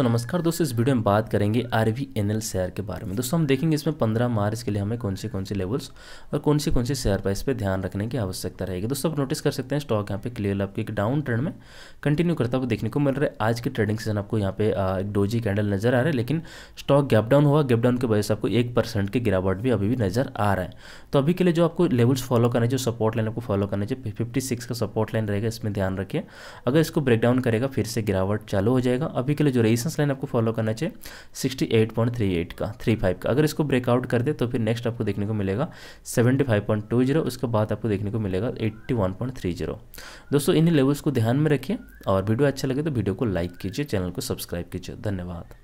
सो नमस्कार दोस्तों इस वीडियो में बात करेंगे R V N L share के बारे में दोस्तों हम देखेंगे इसमें 15 मार्च के लिए हमें कौन से कौन से लेवल्स और कौन से कौन से शेयर प्राइस पे ध्यान रखने की आवश्यकता रहेगी दोस्तों आप नोटिस कर सकते हैं स्टॉक यहाँ पे क्लियर आपके एक डाउन ट्रेंड में कंटिन्यू करता हुआ देखने को मिल रहा है आज के ट्रेडिंग सेशन आपको यहाँ पे एक डोजी कैंडल नजर आ रहा है लेकिन स्टॉक गैप डाउन हुआ गैप डाउन की वजह से आपको एक परसेंट की गिरावट भी अभी भी नजर आ रहा है तो अभी के लिए जो आपको लेवल्स फॉलो करना जो सपोर्ट लाइन आपको फॉलो करना चाहिए फिफ्टी सिक्स का सपोर्ट लाइन रहेगा इसमें ध्यान रखिए अगर इसको ब्रेकडाउन करेगा फिर से गिरावट चालू हो जाएगा अभी के लिए जो रेजिस्टेंस रेजिस्टेंस लाइन आपको फॉलो करना चाहिए sixty eight point three eight का थ्री फाइव का अगर इसको ब्रेकआउट कर दे तो फिर नेक्स्ट आपको देखने को मिलेगा seventy five point two zero उसके बाद आपको देखने को मिलेगा eighty one point three zero दोस्तों इन्हीं लेवल्स को ध्यान में रखिए और वीडियो अच्छा लगे तो वीडियो को लाइक कीजिए चैनल को सब्सक्राइब कीजिए धन्यवाद